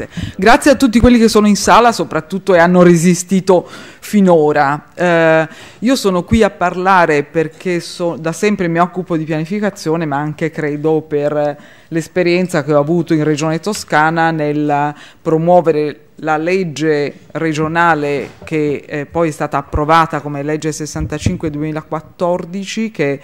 grazie. Grazie a tutti quelli che sono in sala soprattutto e hanno resistito finora. Eh, io sono qui a parlare perché so, da sempre mi occupo di pianificazione, ma anche credo per l'esperienza che ho avuto in Regione Toscana nel promuovere la legge regionale che eh, poi è stata approvata come legge 65 2014, che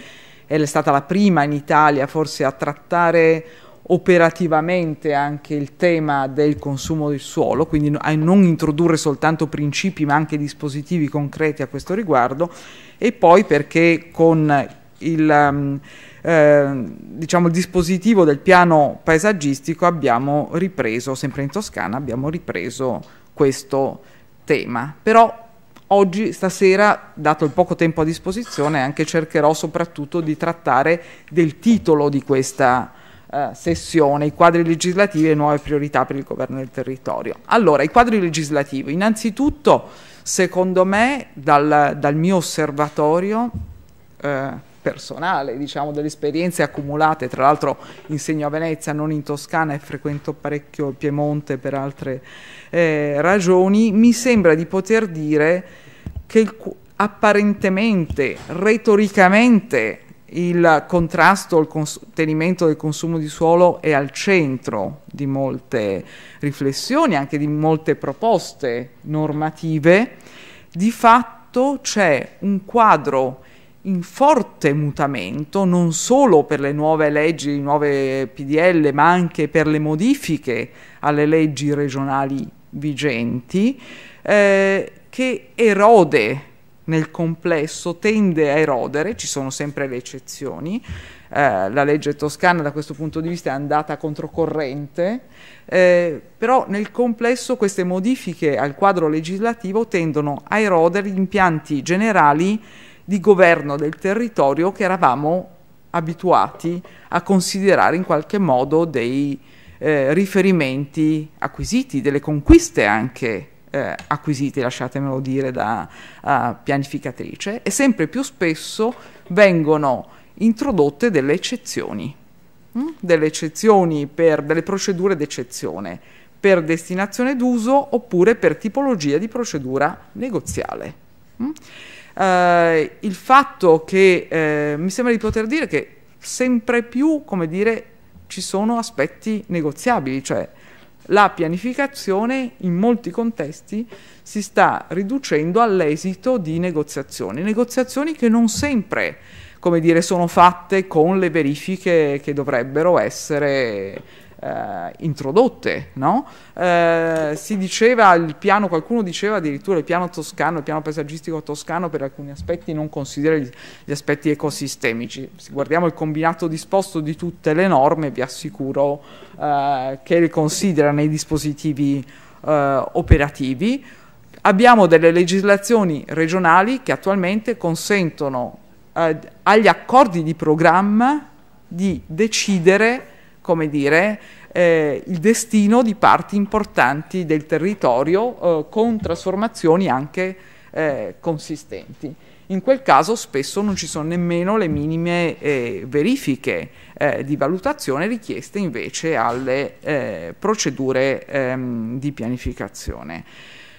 è stata la prima in Italia forse a trattare operativamente anche il tema del consumo del suolo, quindi a non introdurre soltanto principi ma anche dispositivi concreti a questo riguardo, e poi perché con il, um, eh, diciamo, il dispositivo del piano paesaggistico abbiamo ripreso, sempre in Toscana, abbiamo ripreso questo tema. Però Oggi, stasera, dato il poco tempo a disposizione, anche cercherò soprattutto di trattare del titolo di questa eh, sessione, i quadri legislativi e nuove priorità per il governo del territorio. Allora, i quadri legislativi, innanzitutto, secondo me, dal, dal mio osservatorio, eh, personale, diciamo, delle esperienze accumulate, tra l'altro insegno a Venezia, non in Toscana e frequento parecchio il Piemonte per altre eh, ragioni, mi sembra di poter dire che il, apparentemente, retoricamente, il contrasto al contenimento del consumo di suolo è al centro di molte riflessioni, anche di molte proposte normative, di fatto c'è un quadro in forte mutamento, non solo per le nuove leggi, le nuove PDL, ma anche per le modifiche alle leggi regionali vigenti, eh, che erode nel complesso tende a erodere, ci sono sempre le eccezioni, eh, la legge toscana da questo punto di vista è andata controcorrente, eh, però nel complesso queste modifiche al quadro legislativo tendono a erodere gli impianti generali di governo del territorio che eravamo abituati a considerare in qualche modo dei eh, riferimenti acquisiti, delle conquiste anche eh, acquisiti, lasciatemelo dire, da uh, pianificatrice e sempre più spesso vengono introdotte delle eccezioni, mh? Mm? delle eccezioni per delle procedure d'eccezione per destinazione d'uso oppure per tipologia di procedura negoziale. Uh, il fatto che eh, mi sembra di poter dire che sempre più, come dire, ci sono aspetti negoziabili, cioè la pianificazione in molti contesti si sta riducendo all'esito di negoziazioni, negoziazioni che non sempre come dire, sono fatte con le verifiche che dovrebbero essere eh, introdotte, no? eh, si diceva il piano, qualcuno diceva addirittura il piano toscano, il piano paesaggistico toscano per alcuni aspetti non considera gli, gli aspetti ecosistemici. Se guardiamo il combinato disposto di tutte le norme, vi assicuro eh, che le considera nei dispositivi eh, operativi. Abbiamo delle legislazioni regionali che attualmente consentono eh, agli accordi di programma di decidere come dire, eh, il destino di parti importanti del territorio eh, con trasformazioni anche eh, consistenti. In quel caso spesso non ci sono nemmeno le minime eh, verifiche eh, di valutazione richieste invece alle eh, procedure ehm, di pianificazione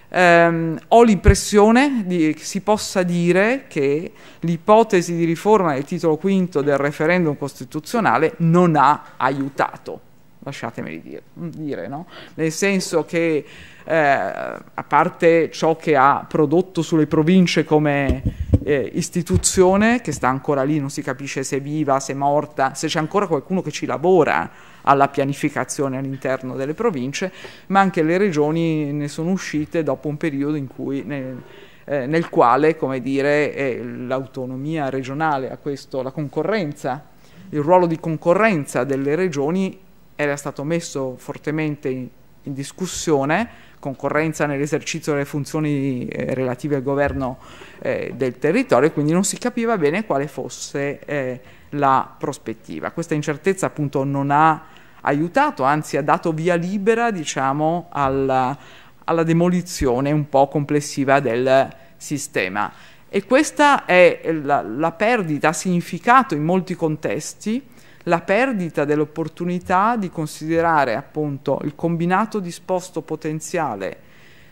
ehm, ho l'impressione che si possa dire che l'ipotesi di riforma del titolo quinto del referendum costituzionale non ha aiutato, lasciatemeli dire, dire no? nel senso che eh, a parte ciò che ha prodotto sulle province come eh, istituzione che sta ancora lì, non si capisce se è viva, se è morta, se c'è ancora qualcuno che ci lavora alla pianificazione all'interno delle province, ma anche le regioni ne sono uscite dopo un periodo cui, nel, eh, nel, quale eh, l'autonomia regionale, a questo la concorrenza, il ruolo di concorrenza delle regioni era stato messo fortemente in, in discussione concorrenza nell'esercizio delle funzioni eh, relative al governo eh, del territorio e quindi non si capiva bene quale fosse eh, la prospettiva. Questa incertezza appunto non ha aiutato, anzi ha dato via libera diciamo, alla, alla demolizione un po' complessiva del sistema. E questa è la, la perdita ha significato in molti contesti la perdita dell'opportunità di considerare appunto il combinato disposto potenziale,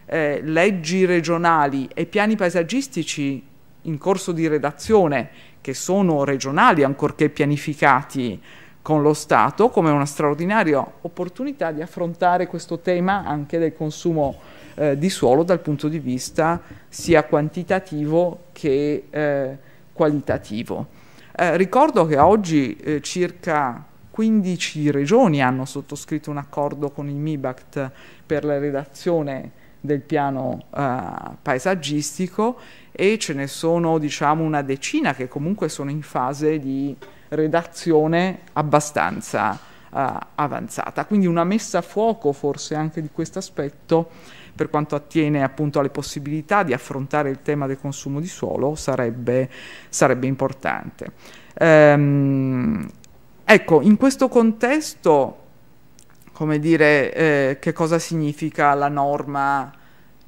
eh, leggi regionali e piani paesaggistici in corso di redazione, che sono regionali ancorché pianificati con lo Stato, come una straordinaria opportunità di affrontare questo tema anche del consumo eh, di suolo dal punto di vista sia quantitativo che eh, qualitativo. Eh, ricordo che oggi eh, circa 15 regioni hanno sottoscritto un accordo con il MIBACT per la redazione del piano eh, paesaggistico e ce ne sono diciamo una decina che comunque sono in fase di redazione abbastanza eh, avanzata. Quindi una messa a fuoco forse anche di questo aspetto per quanto attiene appunto alle possibilità di affrontare il tema del consumo di suolo sarebbe, sarebbe importante. Ehm, ecco, in questo contesto, come dire, eh, che cosa significa la norma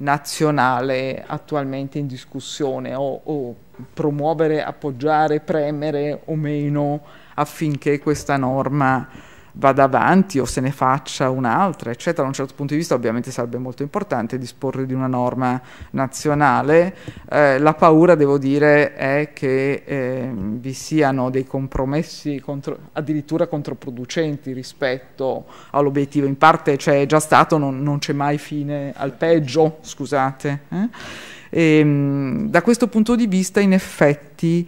nazionale attualmente in discussione o, o promuovere, appoggiare, premere o meno affinché questa norma vada avanti o se ne faccia un'altra, eccetera. Da un certo punto di vista ovviamente sarebbe molto importante disporre di una norma nazionale. Eh, la paura, devo dire, è che eh, vi siano dei compromessi contro, addirittura controproducenti rispetto all'obiettivo. In parte c'è già stato, non, non c'è mai fine al peggio, scusate. Eh? E, ehm, da questo punto di vista, in effetti,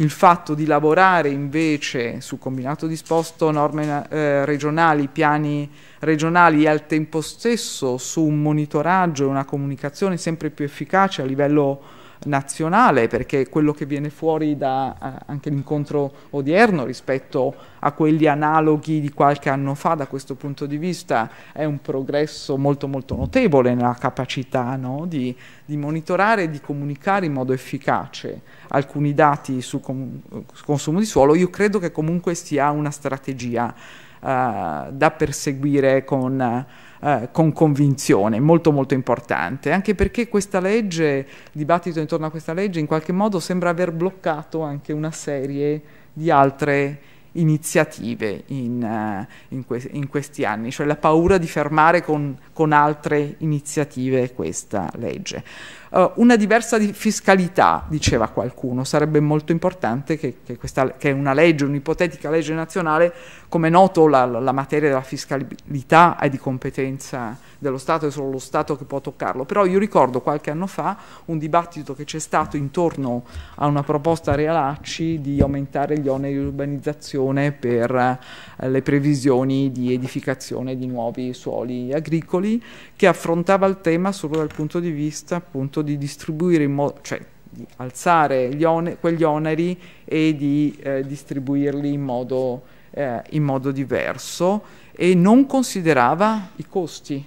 il fatto di lavorare invece su combinato disposto norme eh, regionali, piani regionali e al tempo stesso su un monitoraggio e una comunicazione sempre più efficace a livello nazionale, perché quello che viene fuori da eh, anche l'incontro odierno rispetto a quelli analoghi di qualche anno fa da questo punto di vista è un progresso molto molto notevole nella capacità no? di, di, monitorare e di comunicare in modo efficace alcuni dati sul consumo di suolo, io credo che comunque sia una strategia eh, da perseguire con eh, con convinzione, molto molto importante, anche perché questa legge, il dibattito intorno a questa legge in qualche modo sembra aver bloccato anche una serie di altre iniziative in, uh, in, que in questi anni, cioè la paura di fermare con, con altre iniziative questa legge. Uh, una diversa di fiscalità, diceva qualcuno, sarebbe molto importante che, che, questa, che una legge, un'ipotetica legge nazionale, come è noto la, la, materia della fiscalità è di competenza dello Stato, è solo lo Stato che può toccarlo, però io ricordo qualche anno fa un dibattito che c'è stato intorno a una proposta Realacci di aumentare gli oneri di urbanizzazione per eh, le previsioni di edificazione di nuovi suoli agricoli, che affrontava il tema solo dal punto di vista appunto appunto di distribuire in modo, cioè di alzare on- quegli oneri e di eh, distribuirli in modo, eh, in modo diverso e non considerava i costi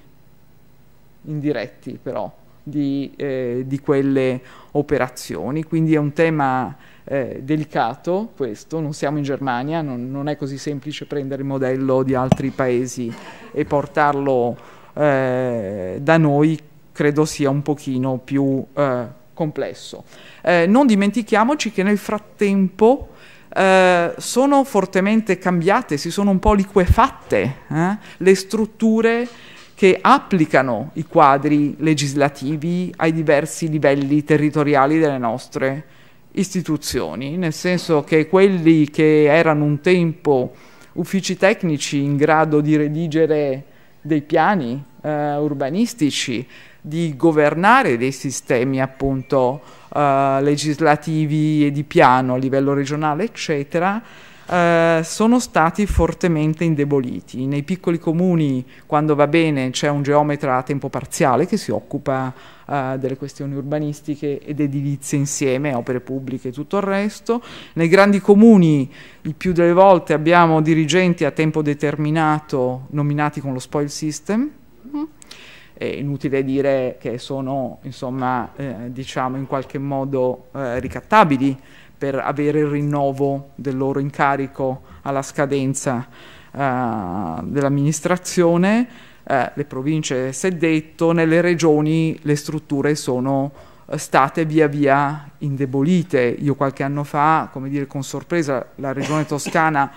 indiretti però di, eh, di, quelle operazioni. Quindi è un tema eh, delicato questo, non siamo in Germania, non, non, è così semplice prendere il modello di altri paesi e portarlo eh, da noi credo sia un pochino più eh, complesso. Eh, non dimentichiamoci che nel frattempo eh, sono fortemente cambiate, si sono un po' liquefatte eh, le strutture che applicano i quadri legislativi ai diversi livelli territoriali delle nostre istituzioni, nel senso che quelli che erano un tempo uffici tecnici in grado di redigere dei piani eh, urbanistici, di governare dei sistemi appunto eh, legislativi e di piano a livello regionale, eccetera, eh, sono stati fortemente indeboliti. Nei piccoli comuni, quando va bene, c'è un geometra a tempo parziale che si occupa eh, delle questioni urbanistiche ed edilizie insieme, opere pubbliche e tutto il resto. Nei grandi comuni, il più delle volte, abbiamo dirigenti a tempo determinato nominati con lo spoil system Mm-hmm. È inutile dire che sono, insomma, eh, diciamo in qualche modo eh, ricattabili per avere il rinnovo del loro incarico alla scadenza eh, dell'amministrazione. Eh, le province, si è detto, nelle regioni le strutture sono eh, state via via indebolite. Io qualche anno fa, come dire con sorpresa, la regione toscana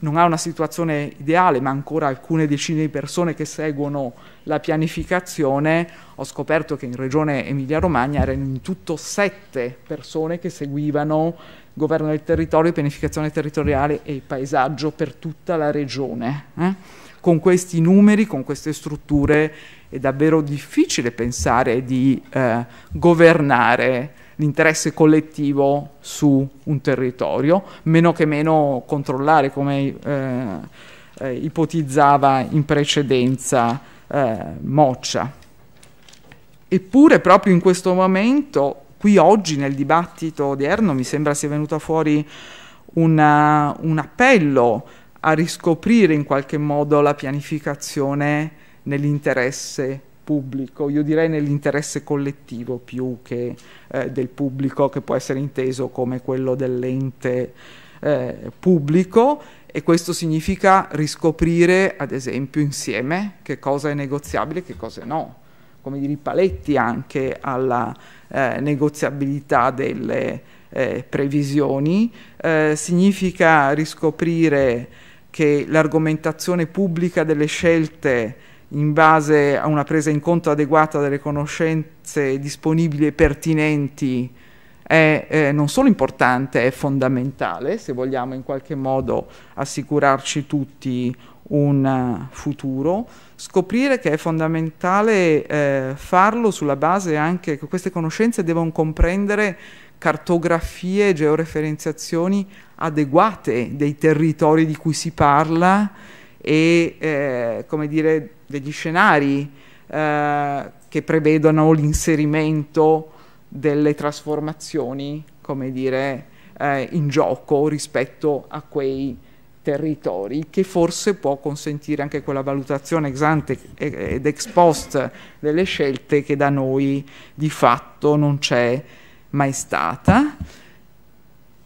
non ha una situazione ideale, ma ancora alcune decine di persone che seguono la pianificazione, ho scoperto che in regione Emilia-Romagna erano in tutto sette persone che seguivano governo del territorio, pianificazione territoriale e paesaggio per tutta la regione. Eh? Con questi numeri, con queste strutture, è davvero difficile pensare di eh, governare l'interesse collettivo su un territorio, meno che meno controllare come eh, eh, ipotizzava in precedenza eh, Moccia. Eppure proprio in questo momento, qui oggi nel dibattito odierno, mi sembra sia venuto fuori una, un appello a riscoprire in qualche modo la pianificazione nell'interesse pubblico, io direi nell'interesse collettivo più che eh, del pubblico che può essere inteso come quello dell'ente eh, pubblico e questo significa riscoprire ad esempio insieme che cosa è negoziabile e che cosa no, come dire i paletti anche alla eh, negoziabilità delle eh, previsioni, eh, significa riscoprire che l'argomentazione pubblica delle scelte in base a una presa in conto adeguata delle conoscenze disponibili e pertinenti è eh, non solo importante, è fondamentale se vogliamo in qualche modo assicurarci tutti un eh, futuro, scoprire che è fondamentale eh, farlo sulla base anche che queste conoscenze devono comprendere cartografie, georeferenziazioni adeguate dei territori di cui si parla, e eh, come dire, degli scenari eh, che prevedono l'inserimento delle trasformazioni come dire, eh, in gioco rispetto a quei territori che forse può consentire anche quella valutazione ex ante ed ex post delle scelte che da noi di fatto non c'è mai stata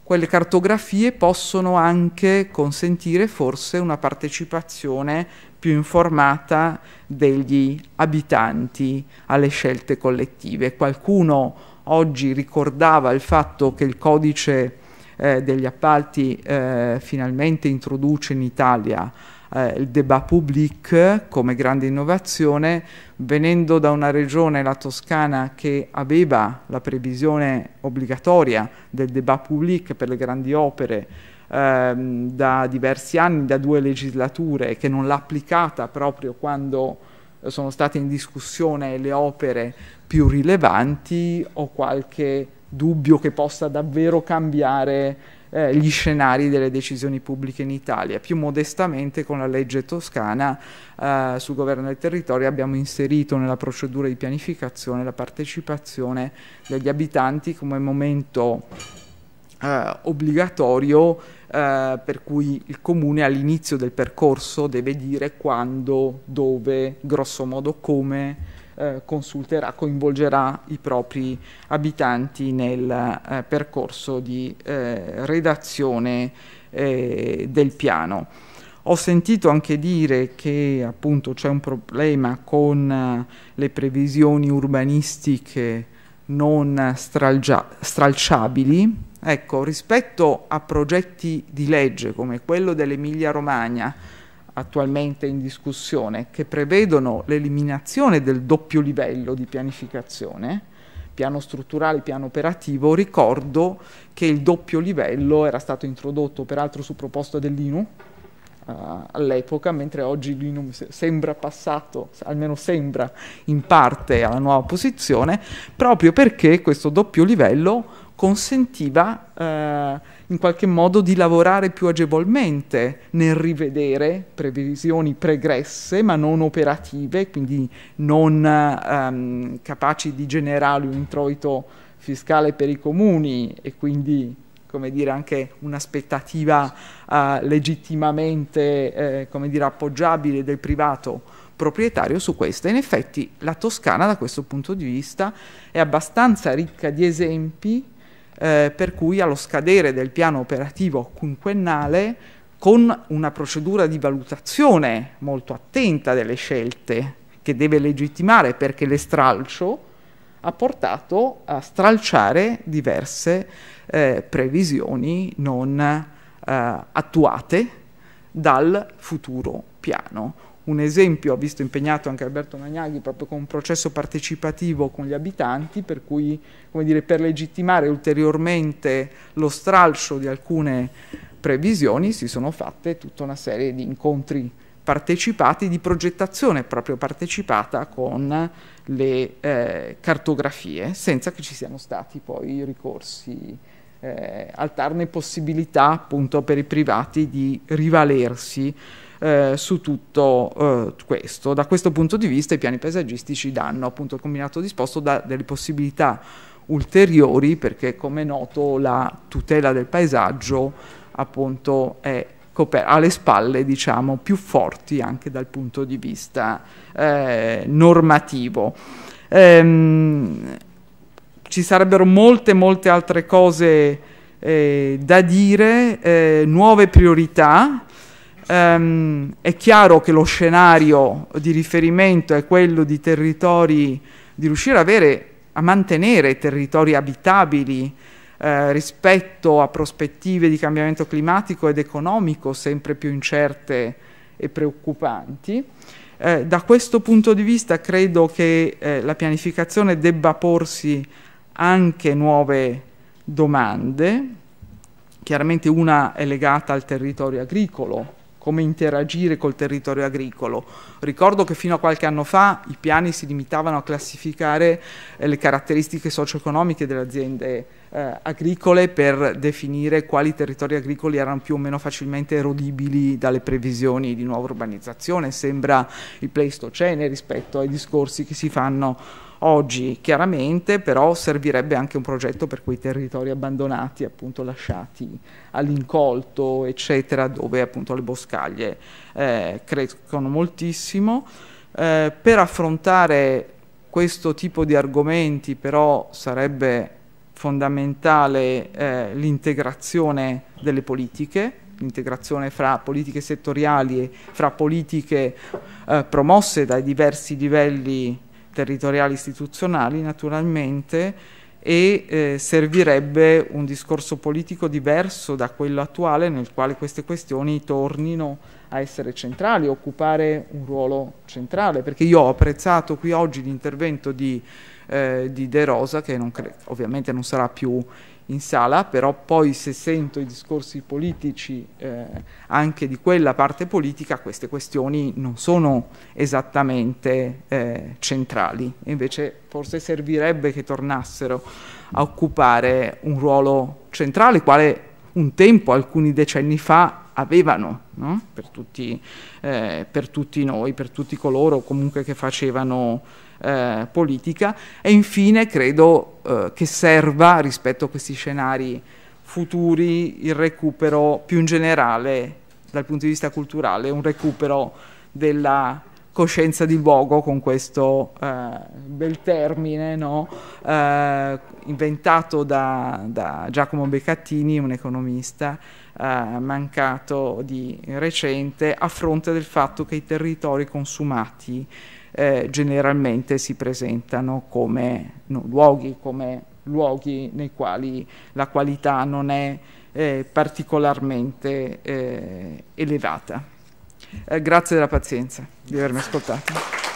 quelle cartografie possono anche consentire forse una partecipazione più informata degli abitanti alle scelte collettive. Qualcuno oggi ricordava il fatto che il codice eh, degli appalti eh, finalmente introduce in Italia eh, il débat public come grande innovazione, venendo da una regione, la Toscana, che aveva la previsione obbligatoria del débat public per le grandi opere ehm, da diversi anni, da due legislature, che non l'ha applicata proprio quando eh, sono state in discussione le opere più rilevanti, ho qualche dubbio che possa davvero cambiare eh, gli scenari delle decisioni pubbliche in Italia. Più modestamente con la legge toscana eh, sul governo del territorio abbiamo inserito nella procedura di pianificazione la partecipazione degli abitanti come momento eh, obbligatorio eh, per cui il comune all'inizio del percorso deve dire quando, dove, grosso modo come eh, consulterà, coinvolgerà i propri abitanti nel eh, percorso di eh, redazione eh, del piano. Ho sentito anche dire che appunto c'è un problema con eh, le previsioni urbanistiche non stralciabili. Ecco, rispetto a progetti di legge come quello dell'Emilia Romagna, attualmente in discussione che prevedono l'eliminazione del doppio livello di pianificazione, piano strutturale, piano operativo, ricordo che il doppio livello era stato introdotto peraltro su proposta dell'INU uh, all'epoca, mentre oggi l'INU sembra passato, almeno sembra in parte alla nuova posizione, proprio perché questo doppio livello consentiva eh, in qualche modo di lavorare più agevolmente nel rivedere previsioni pregresse ma non operative, quindi non ehm, capaci di generare un introito fiscale per i comuni e quindi come dire, anche un'aspettativa eh, legittimamente eh, come dire, appoggiabile del privato proprietario su questa. In effetti la Toscana da questo punto di vista è abbastanza ricca di esempi eh, per cui allo scadere del piano operativo quinquennale, con una procedura di valutazione molto attenta delle scelte, che deve legittimare perché le stralcio, ha portato a stralciare diverse eh, previsioni non eh, attuate dal futuro piano un esempio, ha visto impegnato anche Alberto Magnaghi proprio con un processo partecipativo con gli abitanti, per cui dire, per legittimare ulteriormente lo stralcio di alcune previsioni si sono fatte tutta una serie di incontri partecipati, di progettazione proprio partecipata con le eh, cartografie, senza che ci siano stati poi ricorsi eh, alterne possibilità appunto per i privati di rivalersi eh, su tutto eh, questo. Da questo punto di vista i piani paesaggistici danno appunto il combinato disposto da delle possibilità ulteriori perché come è noto la tutela del paesaggio appunto è ha le spalle diciamo più forti anche dal punto di vista eh, normativo. Ehm, ci sarebbero molte molte altre cose eh, da dire, eh, nuove priorità ehm, è chiaro che lo scenario di riferimento è quello di territori, di riuscire a, avere, a mantenere territori abitabili eh, rispetto a prospettive di cambiamento climatico ed economico sempre più incerte e preoccupanti. Eh, da questo punto di vista credo che eh, la pianificazione debba porsi anche nuove domande, chiaramente una è legata al territorio agricolo, come interagire col territorio agricolo. Ricordo che fino a qualche anno fa i piani si limitavano a classificare eh, le caratteristiche socio-economiche delle aziende eh, agricole per definire quali territori agricoli erano più o meno facilmente erodibili dalle previsioni di nuova urbanizzazione. Sembra il Pleistocene rispetto ai discorsi che si fanno Oggi chiaramente però servirebbe anche un progetto per quei territori abbandonati, appunto lasciati all'incolto, eccetera, dove appunto le boscaglie eh, crescono moltissimo. Eh, per affrontare questo tipo di argomenti però sarebbe fondamentale eh, l'integrazione delle politiche, l'integrazione fra politiche settoriali e fra politiche eh, promosse dai diversi livelli territoriali istituzionali naturalmente e eh, servirebbe un discorso politico diverso da quello attuale nel quale queste questioni tornino a essere centrali, occupare un ruolo centrale, perché io ho apprezzato qui oggi l'intervento di eh, di De Rosa, che non cre- ovviamente non sarà più in sala, però poi se sento i discorsi politici eh, anche di quella parte politica, queste questioni non sono esattamente eh, centrali, invece forse servirebbe che tornassero a occupare un ruolo centrale, quale un tempo, alcuni decenni fa, avevano no? per, tutti, eh, per tutti noi, per tutti coloro comunque che facevano eh, politica e infine credo eh, che serva rispetto a questi scenari futuri il recupero più in generale dal punto di vista culturale, un recupero della coscienza di luogo con questo eh, bel termine no? eh, inventato da, da, Giacomo Beccattini, un economista eh, mancato di recente, a fronte del fatto che i territori consumati eh, generalmente si presentano come no, luoghi, come luoghi nei quali la qualità non è eh, particolarmente eh, elevata. Eh, grazie della pazienza di avermi ascoltato.